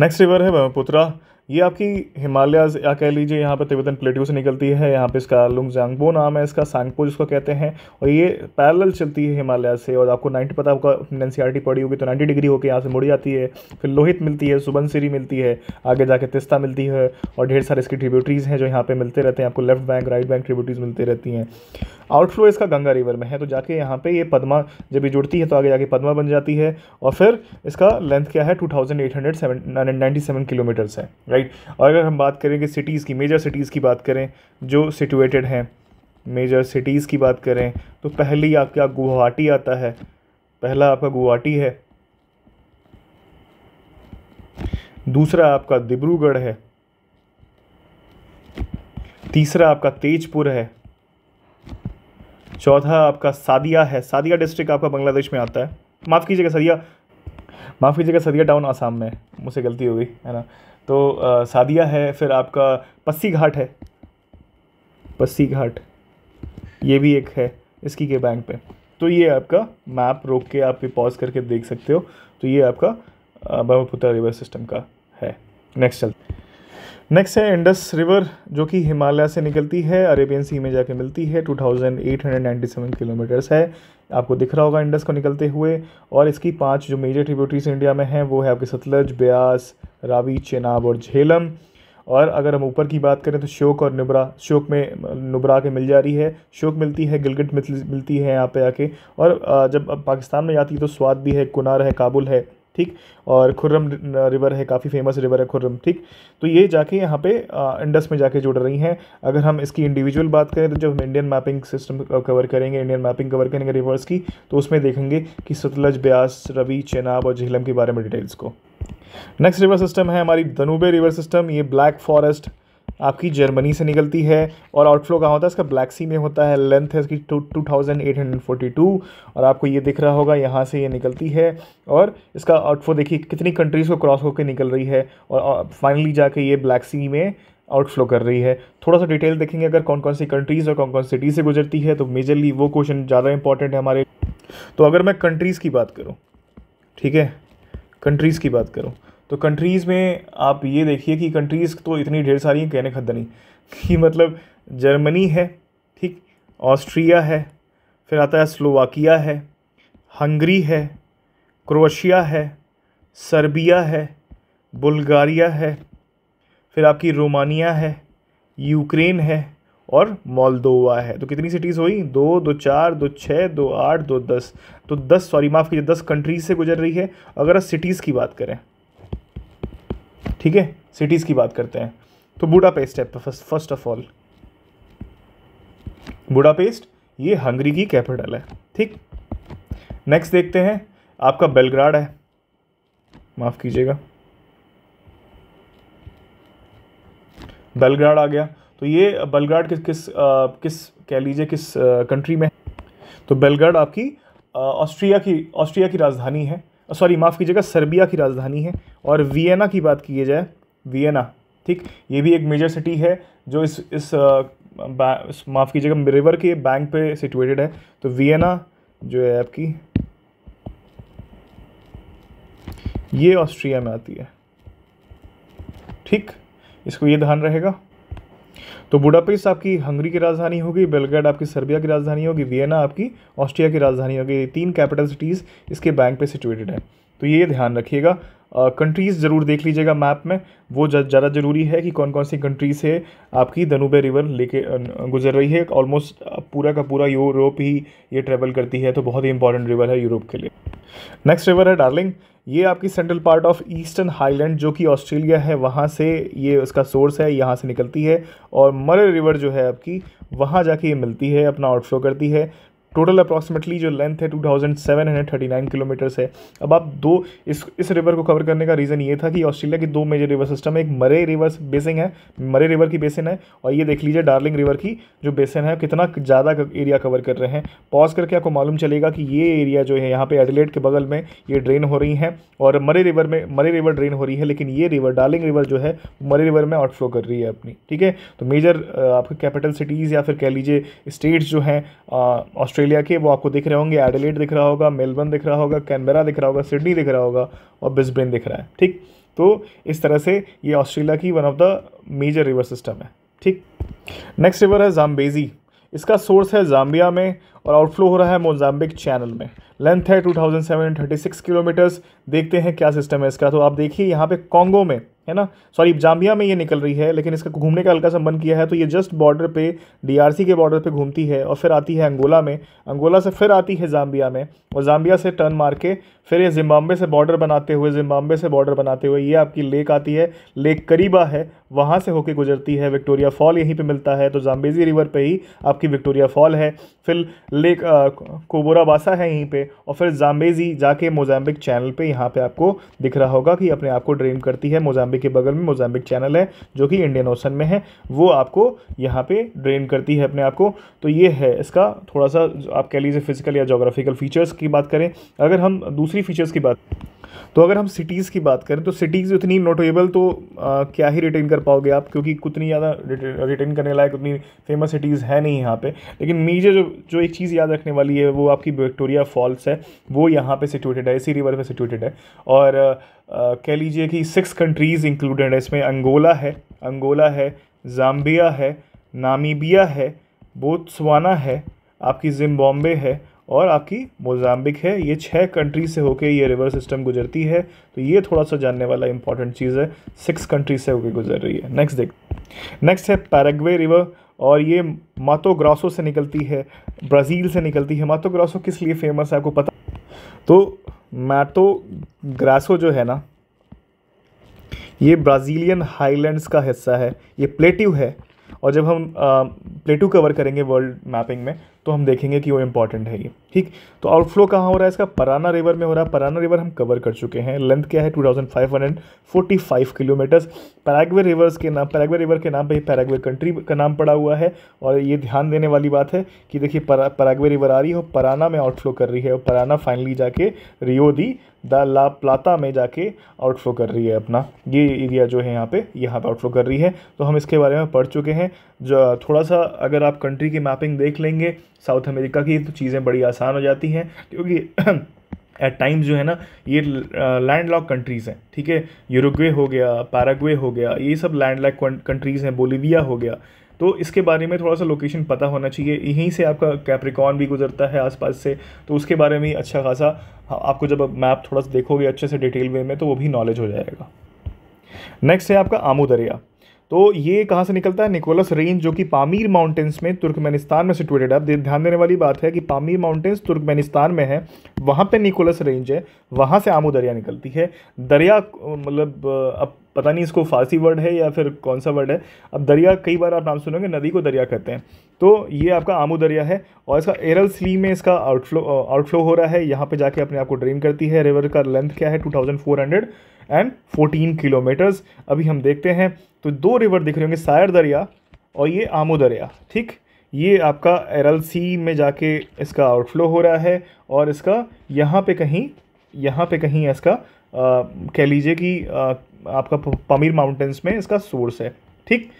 नेक्स्ट रिवर है ब्रह्मपुत्रा ये आपकी हिमालयाज या कह लीजिए यहाँ पे तिब्बतन प्लेट्यू से निकलती है यहाँ पे इसका लुंगजांगबो नाम है इसका सांगपो जिसको कहते हैं और ये पैरेलल चलती है हिमालया से और आपको 90 पता आपका एन पड़ी होगी तो 90 डिग्री होकर यहाँ से मुड़ जाती है फिर लोहित मिलती है सुबनसिरी मिलती है आगे जाके तिस्ता मिलती है और ढेर सारे इसकी ट्रिब्यूटरीज़ हैं जो यहाँ पर मिलते रहते हैं आपको left bank right bank tributaries मिलती रहती हैं आउटफ्लो इसका गंगा रिवर में है तो जाके यहाँ पे ये पदमा जब ये जुड़ती है तो आगे जाके पदमा बन जाती है और फिर इसका लेंथ क्या है two thousand eight hundred ninety seven kilometres है राइट और अगर हम बात करें कि सिटीज़ की मेजर सिटीज़ की बात करें जो सिटुएटेड हैं मेजर सिटीज़ की बात करें तो पहली आपका गुवाहाटी आता है पहला आपका गुवाहाटी है दूसरा आपका डिब्रूगढ़ है तीसरा आपका तेजपुर है चौथा आपका सादिया है सादिया डिस्ट्रिक्ट आपका बांग्लादेश में आता है माफ़ कीजिएगा सदिया माफ़ कीजिएगा सदिया टाउन आसाम में मुझसे गलती हो गई है ना तो आ, सादिया है फिर आपका पस्सी घाट है पस्सी घाट ये भी एक है इसकी के बैंक पे तो ये आपका मैप रोक के आप भी पॉज करके देख सकते हो तो ये आपका ब्रह्मपुत्र रिवर सिस्टम का है नेक्स्ट चलते नेक्स्ट है इंडस रिवर जो कि हिमालय से निकलती है अरेबियन सी में जाके मिलती है 2897 किलोमीटर्स है आपको दिख रहा होगा इंडस को निकलते हुए और इसकी पांच जो मेजर ट्रिब्यूटरीज इंडिया में हैं वो है आपके सतलज ब्यास रावी चेनाब और झेलम और अगर हम ऊपर की बात करें तो शोक और नुब्रा शोक में नुब्रा के मिल जा रही है शोक मिलती है गिलगिट मिलती है यहाँ पे आके और जब पाकिस्तान में जाती है तो स्वाद भी है कुनार है काबुल है ठीक और खुर्रम रिवर है काफ़ी फेमस रिवर है खुर्रम ठीक तो ये जाके यहाँ पे इंडस में जाके जुड़ रही हैं अगर हम इसकी इंडिविजुअल बात करें तो जब हम इंडियन मैपिंग सिस्टम कवर करेंगे इंडियन मैपिंग कवर करेंगे रिवर्स की तो उसमें देखेंगे कि सतलज ब्यास रवि चेनाब और झेलम के बारे में डिटेल्स को नेक्स्ट रिवर सिस्टम है हमारी दनूबे रिवर सिस्टम ये ब्लैक फॉरेस्ट आपकी जर्मनी से निकलती है और आउटफ्लो कहाँ होता है इसका ब्लैक सी में होता है लेंथ है इसकी two two thousand eight hundred forty two और आपको ये दिख रहा होगा यहाँ से ये निकलती है और इसका आउटफ्लो देखिए कितनी कंट्रीज़ को क्रॉस होकर निकल रही है और फाइनली जाके ये ब्लैक सी में आउटफ्लो कर रही है थोड़ा सा डिटेल देखेंगे अगर कौन कौन सी कंट्रीज़ और कौन कौन सिटी से गुजरती है तो मेजरली वो क्वेश्चन ज़्यादा इंपॉर्टेंट है हमारे तो अगर मैं कंट्रीज़ की बात करूँ ठीक है कंट्रीज़ की बात करूँ तो कंट्रीज़ में आप ये देखिए कि कंट्रीज़ तो इतनी ढेर सारी हैं कहने खद नहीं कि मतलब जर्मनी है ठीक ऑस्ट्रिया है फिर आता है स्लोवाकिया है हंगरी है क्रोशिया है सर्बिया है बुल्गारिया है फिर आपकी रोमानिया है यूक्रेन है और मोलदोवा है तो कितनी सिटीज़ हुई दो दो चार दो छः दो आठ दो दस तो दस सॉरी माफ़ कीजिए दस कंट्रीज से गुजर रही है अगर सिटीज़ की बात करें ठीक है सिटीज़ की बात करते हैं तो बूढ़ापेस्ट है फर्स्ट ऑफ ऑल बूढ़ापेस्ट ये हंगरी की कैपिटल है ठीक नेक्स्ट देखते हैं आपका बेलग्राड है माफ़ कीजिएगा बेलग्राड आ गया तो ये बेलग्राड किस किस आ, किस कह लीजिए किस आ, कंट्री में तो बेलग्राड आपकी ऑस्ट्रिया की ऑस्ट्रिया की राजधानी है सॉरी माफ़ कीजिएगा सर्बिया की राजधानी है और वियना की बात की जाए वियना ठीक ये भी एक मेजर सिटी है जो इस इस, इस माफ़ कीजिएगा रिवर के बैंक पे सिचुएटेड है तो वियना जो है आपकी ये ऑस्ट्रिया में आती है ठीक इसको ये ध्यान रहेगा तो बुडापेस्ट आपकी हंगरी की राजधानी होगी बेलग्रेड आपकी सर्बिया की राजधानी होगी वियना आपकी ऑस्ट्रिया की राजधानी होगी ये तीन कैपिटल सिटीज़ इसके बैंक पे सिचुएटेड है तो ये ध्यान रखिएगा कंट्रीज़ ज़रूर देख लीजिएगा मैप में वो ज़्यादा ज़रूरी है कि कौन कौन सी कंट्री से आपकी दनूबे रिवर लेके गुजर रही है ऑलमोस्ट पूरा का पूरा यूरोप ही ये ट्रेवल करती है तो बहुत ही इंपॉर्टेंट रिवर है यूरोप के लिए नेक्स्ट रिवर है डार्लिंग ये आपकी central part of eastern highland जो कि ऑस्ट्रेलिया है वहाँ से ये उसका सोर्स है यहाँ से निकलती है और मरे रिवर जो है आपकी वहाँ जाके ये मिलती है अपना आउटफ्लो करती है टोटल अप्रॉक्सीमेटली जो लेंथ है two thousand seven hundred thirty nine kilometres है अब आप दो इस इस रिवर को कवर करने का रीज़न ये था कि ऑस्ट्रेलिया के दो मेजर रिवर सिस्टम है एक मरे रिवर बेसिन है मरे रिवर की बेसिन है और ये देख लीजिए डार्लिंग रिवर की जो बेसिन है कितना ज़्यादा एरिया कवर कर रहे हैं पॉज करके आपको मालूम चलेगा कि ये एरिया जो है यहाँ पर एडिलेट के बगल में ये ड्रेन हो रही हैं और मरे रिवर में मरे रिवर ड्रेन हो रही है लेकिन ये रिवर डार्लिंग रिवर जो है मरे रिवर में आउटफ्लो कर रही है अपनी ठीक है तो मेजर आपके कैपिटल सिटीज़ या फिर कह लीजिए स्टेट्स जो हैं ऑस्ट्रेलिया ऑस्ट्रेलिया के वो आपको दिख रहे होंगे एडिलेड दिख रहा होगा मेलबर्न दिख रहा होगा कैनबरा दिख रहा होगा सिडनी दिख रहा होगा और बिस्बेन दिख रहा है ठीक तो इस तरह से ये ऑस्ट्रेलिया की one of the major river system है ठीक नेक्स्ट रिवर है जाम्बेजी इसका सोर्स है जाम्बिया में और आउटफ्लो हो रहा है मोजाम्बिक चैनल में लेंथ है टू सिक्स किलोमीटर्स देखते हैं क्या सिस्टम है इसका तो आप देखिए यहाँ पे कॉन्गो में है ना सॉरी जाम्बिया में ये निकल रही है लेकिन इसका घूमने का हल्का संबंध किया है तो ये जस्ट बॉर्डर पे डीआरसी के बॉर्डर पे घूमती है और फिर आती है अंगोला में अंगोला से फिर आती है जाम्बिया में और जाम्बिया से टर्न मार के फिर ये जिम्बाब्वे से बॉर्डर बनाते हुए जिम्बाब्वे से बॉर्डर बनाते हुए ये आपकी लेक आती है लेक करीबा है वहाँ से होके गुजरती है विक्टोरिया फॉल यहीं पर मिलता है तो जाम्बेजी रिवर पर ही आपकी विक्टोरिया फॉल है फिर लेक कोबोराबासा है यहीं पर और फिर जाम्बेजी जाके मोजाम्बिक चैनल पर यहाँ पर आपको दिख रहा होगा कि अपने आप को ड्रीम करती है मोजाम्बिक मोजाम्बिक के बगल में मोजाम्बिक चैनल है जो कि इंडियन ओसन में है वो आपको यहाँ पे ड्रेन करती है अपने आप को तो ये है इसका थोड़ा सा आप कह लीजिए फिजिकल या जोग्राफिकल फीचर्स की बात करें अगर हम दूसरी फीचर्स की बात तो अगर हम सिटीज़ की बात करें तो सिटीज़ उतनी नोटेबल तो आ, क्या ही रिटेन कर पाओगे आप क्योंकि कितनी ज़्यादा रिटेन करने लायक उतनी फेमस सिटीज़ है नहीं यहाँ पे लेकिन मेजर जो जो एक चीज़ याद रखने वाली है वो आपकी विक्टोरिया फॉल्स है वो यहाँ पे सिचुएटेड है इसी रिवर पे सिचुएटेड है और कह लीजिए कि सिक्स कंट्रीज़ इंक्लूडेड है इसमें अंगोला है अंगोला है जाम्बिया है नामीबिया है बोत्सवाना है आपकी जिम्बॉम्बे है और आपकी मोजाम्बिक है ये छः कंट्री से होके ये रिवर सिस्टम गुजरती है तो ये थोड़ा सा जानने वाला इंपॉर्टेंट चीज़ है सिक्स कंट्री से होके गुजर रही है नेक्स्ट देख नेक्स्ट है पैराग्वे रिवर और ये मातो ग्रासो से निकलती है ब्राज़ील से निकलती है मातो ग्रासो किस लिए फेमस है आपको पता तो मैटो ग्रासो जो है ना ये ब्राज़ीलियन हाईलैंड्स का हिस्सा है ये प्लेट्यू है और जब हम प्लेटू कवर करेंगे वर्ल्ड मैपिंग में तो हम देखेंगे कि वो इंपॉर्टेंट है ये ठीक तो आउटफ्लो कहाँ हो रहा है इसका पराना रिवर में हो रहा है पराना रिवर हम कवर कर चुके हैं लेंथ क्या है two thousand five hundred forty five kilometres Paraguay rivers के नाम पैराग्वे रिवर के नाम पर पैराग्वे कंट्री का नाम पड़ा हुआ है और ये ध्यान देने वाली बात है कि देखिए पैराग्वे रिवर आ रही है पराना में आउटफ्लो कर रही है और पराना फाइनली जाके रियो दी द ला प्लाता में जाके आउटफ्लो कर रही है अपना ये एरिया जो है यहाँ पे यहाँ पे आउटफ्लो कर रही है तो हम इसके बारे में पढ़ चुके हैं जो थोड़ा सा अगर आप कंट्री की मैपिंग देख लेंगे साउथ अमेरिका की तो चीज़ें बड़ी आसान हो जाती हैं क्योंकि एट टाइम्स जो है ना ये लैंड लॉक कंट्रीज़ हैं ठीक है यूरोगवे हो गया पैराग्वे हो गया ये सब लैंड लॉक कंट्रीज़ हैं बोलीविया हो गया तो इसके बारे में थोड़ा सा लोकेशन पता होना चाहिए यहीं से आपका कैप्रिकॉन भी गुजरता है आसपास से तो उसके बारे में अच्छा खासा हाँ, आपको जब मैप थोड़ा सा देखोगे अच्छे से डिटेल वे में तो वो भी नॉलेज हो जाएगा नेक्स्ट है आपका आमू दरिया तो ये कहाँ से निकलता है निकोलस रेंज जो कि पामीर माउंटेन्स में तुर्कमेनिस्तान में सिचुएटेड है अब ध्यान देने वाली बात है कि पामीर माउंटेन्स तुर्कमेनिस्तान में है वहाँ पे निकोलस रेंज है वहाँ से आमू दरिया निकलती है दरिया मतलब अब पता नहीं इसको फारसी वर्ड है या फिर कौन सा वर्ड है अब दरिया कई बार आप नाम सुनोगे नदी को दरिया कहते हैं तो ये आपका आमू दरिया है और इसका एरल स्ली में इसका आउटफ्लो आउटफ्लो हो रहा है यहाँ पर जाके अपने आप को ड्रेन करती है रिवर का लेंथ क्या है टू एंड 14 किलोमीटर्स अभी हम देखते हैं तो दो रिवर दिख रहे होंगे सायर दरिया और ये आमो दरिया ठीक ये आपका एरल सी में जाके इसका आउटफ्लो हो रहा है और इसका यहाँ पे कहीं यहाँ पे कहीं इसका कह लीजिए कि आ, आपका पमीर माउंटेंस में इसका सोर्स है ठीक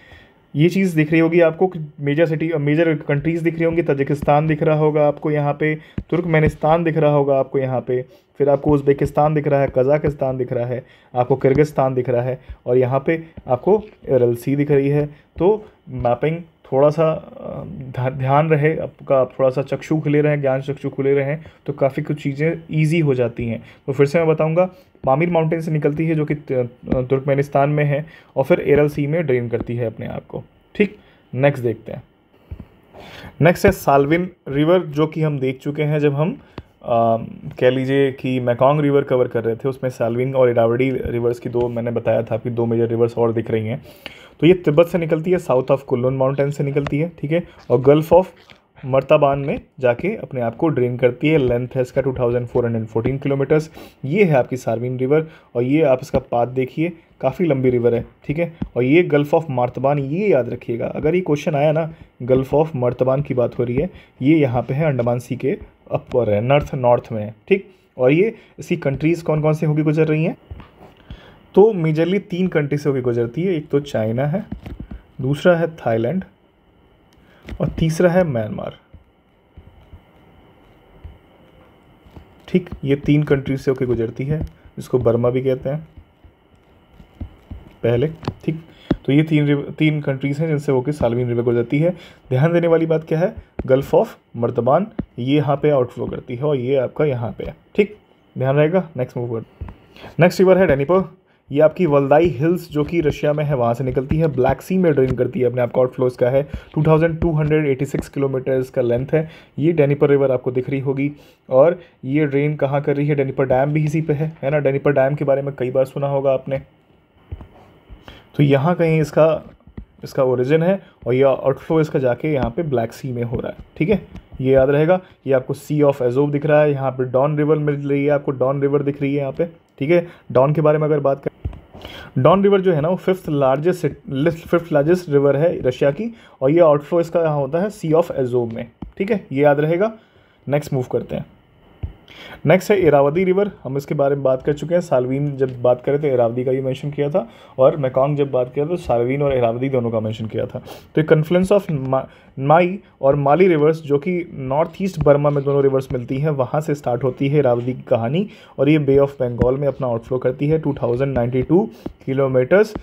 ये चीज़ दिख रही होगी आपको मेजर सिटी मेजर कंट्रीज़ दिख रही होंगी तजिकिस्तान दिख रहा होगा आपको यहाँ पे तुर्कमेनिस्तान दिख रहा होगा आपको यहाँ पे फिर आपको उज़्बेकिस्तान दिख रहा है कज़ाकिस्तान दिख रहा है आपको किर्गिस्तान दिख रहा है और यहाँ पे आपको एल दिख रही है तो मैपिंग थोड़ा सा ध्यान रहे आपका थोड़ा सा चक्षु खुले रहें ज्ञान चक्षु खुले रहें तो काफ़ी कुछ चीज़ें ईजी हो जाती हैं तो फिर से मैं बताऊँगा पामिर माउंटेन से निकलती है जो कि तुर्कमेनिस्तान में है और फिर एरल सी में ड्रेन करती है अपने आप को ठीक नेक्स्ट देखते हैं नेक्स्ट है सालविन रिवर जो कि हम देख चुके हैं जब हम Um, कह लीजिए कि मैकोंग रिवर कवर कर रहे थे उसमें सालविंग और इरावडी रिवर्स की दो मैंने बताया था कि दो मेजर रिवर्स और दिख रही हैं तो ये तिब्बत से निकलती है साउथ ऑफ कुल्लून माउंटेन से निकलती है ठीक है और गल्फ ऑफ मरताबान में जाके अपने आप को ड्रेन करती है लेंथ है इसका 2414 किलोमीटर्स ये है आपकी सारवीन रिवर और ये आप इसका पाथ देखिए काफ़ी लंबी रिवर है ठीक है और ये गल्फ़ ऑफ मर्तबान ये याद रखिएगा अगर ये क्वेश्चन आया ना गल्फ़ ऑफ मर्तबान की बात हो रही है ये यहाँ पे है अंडमान सी के अपर है नॉर्थ नॉर्थ में ठीक और ये इसकी कंट्रीज़ कौन कौन सी होगी गुजर रही हैं तो मेजरली तीन कंट्री से होगी गुजरती है एक तो चाइना है दूसरा है थाईलैंड और तीसरा है म्यांमार ठीक ये तीन कंट्री से होकर गुजरती है जिसको बर्मा भी कहते हैं पहले ठीक तो ये तीन तीन कंट्रीज़ हैं जिनसे होकर सालवीन रिवर गुजरती है ध्यान देने वाली बात क्या है गल्फ ऑफ मर्दबान ये यहाँ पे आउटफ्लो करती है और ये आपका यहाँ पे है ठीक ध्यान रहेगा नेक्स्ट मूव नेक्स्ट रिवर है डेनिपर ये आपकी वल्दाई हिल्स जो कि रशिया में है वहाँ से निकलती है ब्लैक सी में ड्रेन करती है अपने आपका आउटफ्लो इसका है 2286 किलोमीटर इसका लेंथ है ये डेनीपर रिवर आपको दिख रही होगी और ये ड्रेन कहाँ कर रही है डेनीपर डैम भी इसी पे है है ना डेनीपर डैम के बारे में कई बार सुना होगा आपने तो यहाँ कहीं इसका इसका ओरिजिन है और यह आउटफ्लो इसका जाके यहाँ पे ब्लैक सी में हो रहा है ठीक है ये याद रहेगा ये आपको सी ऑफ एजोब दिख रहा है यहाँ पे डॉन रिवर मिल रही है आपको डॉन रिवर दिख रही है यहाँ पे ठीक है डॉन के बारे में अगर बात करें डॉन रिवर जो है ना वो fifth largest fifth largest river है रशिया की और ये आउटफ्लो इसका यहाँ होता है सी ऑफ एजोब में ठीक है ये याद रहेगा नेक्स्ट मूव करते हैं नेक्स्ट है इरावदी रिवर हम इसके बारे में बात कर चुके हैं सालवीन जब बात करें तो इरावदी का भी मेंशन किया था और मैकॉन्ग जब बात करें तो सालवीन और इरावदी दोनों का मेंशन किया था तो एक कन्फ्लेंस ऑफ माई और माली रिवर्स जो कि नॉर्थ ईस्ट बर्मा में दोनों रिवर्स मिलती हैं वहाँ से स्टार्ट होती है इरावदी की कहानी और ये बे ऑफ बंगाल में अपना आउटफ्लो करती है टू किलोमीटर्स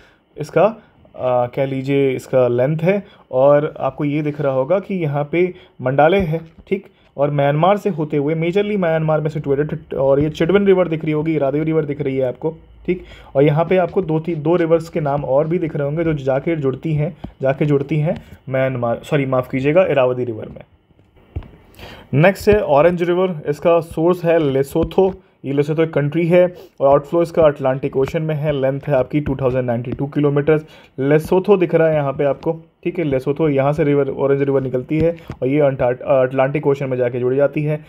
इसका आ, कह लीजिए इसका लेंथ है और आपको ये दिख रहा होगा कि यहाँ पे मंडाले है ठीक और म्यांमार से होते हुए मेजरली म्यांमार में सिचुएटेड और ये चिडवन रिवर दिख रही होगी रादेव रिवर दिख रही है आपको ठीक और यहाँ पे आपको दो थी दो रिवर्स के नाम और भी दिख रहे होंगे जो जाके जुड़ती हैं जाके जुड़ती हैं म्यांमार सॉरी माफ़ कीजिएगा इरावदी रिवर में नेक्स्ट है ऑरेंज रिवर इसका सोर्स है लेसोथो ये लेसोथो एक कंट्री है और आउटफ्लो इसका अटलांटिक ओशन में है लेंथ है आपकी टू किलोमीटर्स लेसोथो दिख रहा है यहाँ पर आपको ठीक है लेसोथो तो यहाँ से रिवर ऑरेंज रिवर निकलती है और ये अटलांटिक ओशन में जाके जुड़ जाती है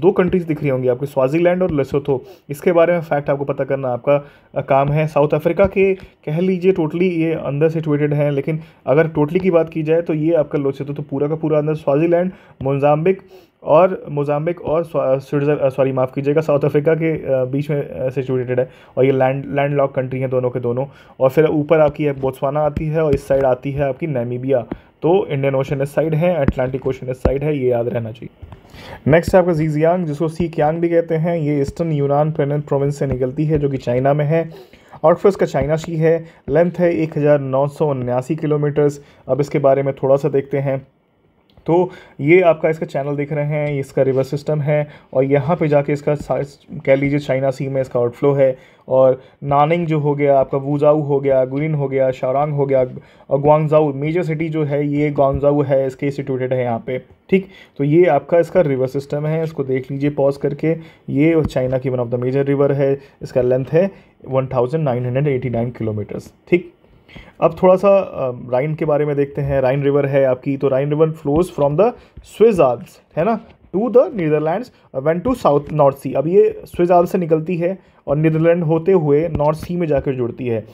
दो कंट्रीज दिख रही होंगी आपके स्वाजीलैंड और लेसोथो इसके बारे में फैक्ट आपको पता करना आपका काम है साउथ अफ्रीका के कह लीजिए टोटली ये अंदर सिचुएटेड हैं लेकिन अगर टोटली की बात की जाए तो ये आपका लोसेथो तो पूरा का पूरा अंदर स्वाजीलैंड मोजाम्बिक और मोजाम्बिक और स्विट्ज़रलैंड सॉरी माफ़ कीजिएगा साउथ अफ्रीका के बीच में सिचुएटेड है और ये लैंड लैंड लॉक कंट्री हैं दोनों के दोनों और फिर ऊपर आपकी बोत्सवाना आती है और इस साइड आती है आपकी नैमीबिया तो इंडियन ओशन इस साइड है अटलांटिक ओशन इस साइड है ये याद रहना चाहिए नेक्स्ट है आपका जीजियांग जिसको सी क्यांग भी कहते हैं ये ईस्टर्न यूनान प्रोविंस से निकलती है जो कि चाइना में है आउटफिट का चाइना सी है लेंथ है एक हज़ार नौ सौ उन्यासी किलोमीटर्स अब इसके बारे में थोड़ा सा देखते हैं तो ये आपका इसका चैनल दिख रहे हैं इसका रिवर सिस्टम है और यहाँ पे जाके इसका कह लीजिए चाइना सी में इसका आउटफ्लो है और नानिंग जो हो गया आपका वुजाऊ हो गया गुरिन हो गया शारांग हो गया और ग्वांगजाऊ मेजर सिटी जो है ये ग्वांगजाऊ है इसके सिचुएटेड है यहाँ पे ठीक तो ये आपका इसका रिवर सिस्टम है इसको देख लीजिए पॉज करके ये चाइना की one of the major river है इसका लेंथ है नाइन किलोमीटर्स ठीक अब थोड़ा सा राइन के बारे में देखते हैं राइन रिवर है आपकी तो Rhine river flows from the Swiss Alps है ना to the Netherlands when to south North Sea अब ये स्विज आल से निकलती है और नीदरलैंड होते हुए नॉर्थ सी में जाकर जुड़ती है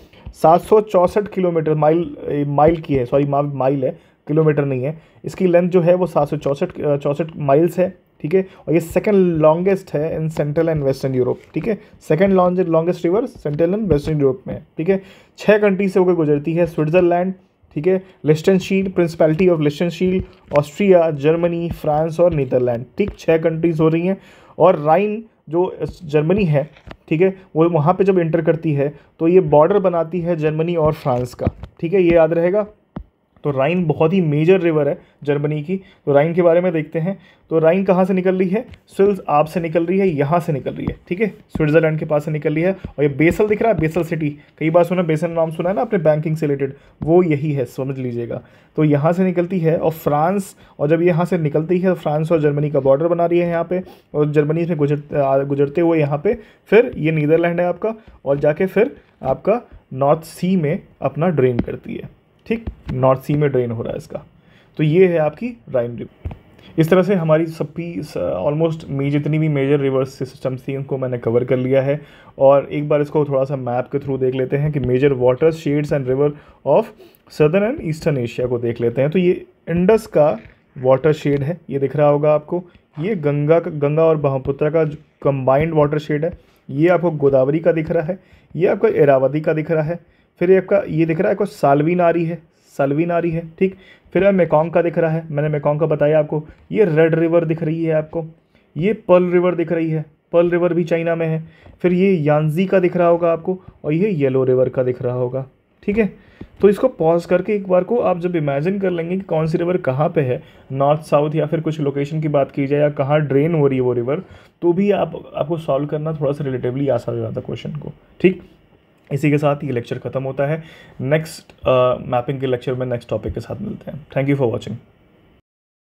सात किलोमीटर माइल माइल की है सॉरी माइल है किलोमीटर नहीं है इसकी लेंथ जो है वो सात सौ चौंसठ चौंसठ माइल्स है ठीक है और ये सेकंड लॉन्गेस्ट है in central and western Europe ठीक है second longest river central and western Europe में ठीक है छः कंट्री से होकर गुजरती है स्विट्जरलैंड ठीक है Liechtenstein principality of Liechtenstein Austria Germany France और नीदरलैंड ठीक छः कंट्रीज हो रही हैं और राइन जो जर्मनी है ठीक है वो वहाँ पे जब इंटर करती है तो ये बॉर्डर बनाती है जर्मनी और फ्रांस का ठीक है ये याद रहेगा तो राइन बहुत ही मेजर रिवर है जर्मनी की तो राइन के बारे में देखते हैं तो राइन कहाँ से निकल रही है स्विल्स आप से निकल रही है यहाँ से निकल रही है ठीक है स्विट्जरलैंड के पास से निकल रही है और ये बेसल दिख रहा है बेसल सिटी कई बार सुना बेसल नाम सुना है ना अपने बैंकिंग से रिलेटेड वो यही है समझ लीजिएगा तो यहाँ से निकलती है और फ्रांस और जब यहाँ से निकलती है फ्रांस और जर्मनी का बॉर्डर बना रही है यहाँ पर और जर्मनी से गुजर गुजरते हुए यहाँ पर फिर ये नीदरलैंड है आपका और जाके फिर आपका नॉर्थ सी में अपना ड्रेन करती है ठीक नॉर्थ सी में ड्रेन हो रहा है इसका तो ये है आपकी राइन रिवर इस तरह से हमारी सभी ऑलमोस्ट जितनी भी मेजर रिवर्स सिस्टम्स थी उनको मैंने कवर कर लिया है और एक बार इसको थोड़ा सा मैप के थ्रू देख लेते हैं कि major watersheds and river of southern and eastern Asia को देख लेते हैं तो ये इंडस का वाटर शेड है ये दिख रहा होगा आपको ये गंगा का गंगा और ब्रह्मपुत्र का कंबाइंड वाटर शेड है ये आपको गोदावरी का दिख रहा है ये आपका एरावती का दिख रहा है फिर ये आपका ये दिख रहा है कुछ सालवी नारी है सालवी नारी है ठीक फिर है मेकोंग का दिख रहा है मैंने मेकोंग का बताया आपको ये रेड रिवर दिख रही है आपको ये पर्ल रिवर दिख रही है पर्ल रिवर भी चाइना में है फिर ये यांजी का दिख रहा होगा आपको और ये येलो रिवर का दिख रहा होगा ठीक है तो इसको पॉज करके एक बार को आप जब इमेजिन कर लेंगे कि कौन सी रिवर कहाँ पे है नॉर्थ साउथ या फिर कुछ लोकेशन की बात की जाए या कहाँ ड्रेन हो रही है वो रिवर तो भी आप आपको सॉल्व करना थोड़ा सा रिलेटिवली आसान हो जाता क्वेश्चन को ठीक इसी के साथ ये लेक्चर ख़त्म होता है नेक्स्ट मैपिंग uh, के लेक्चर में नेक्स्ट टॉपिक के साथ मिलते हैं थैंक यू फॉर वॉचिंग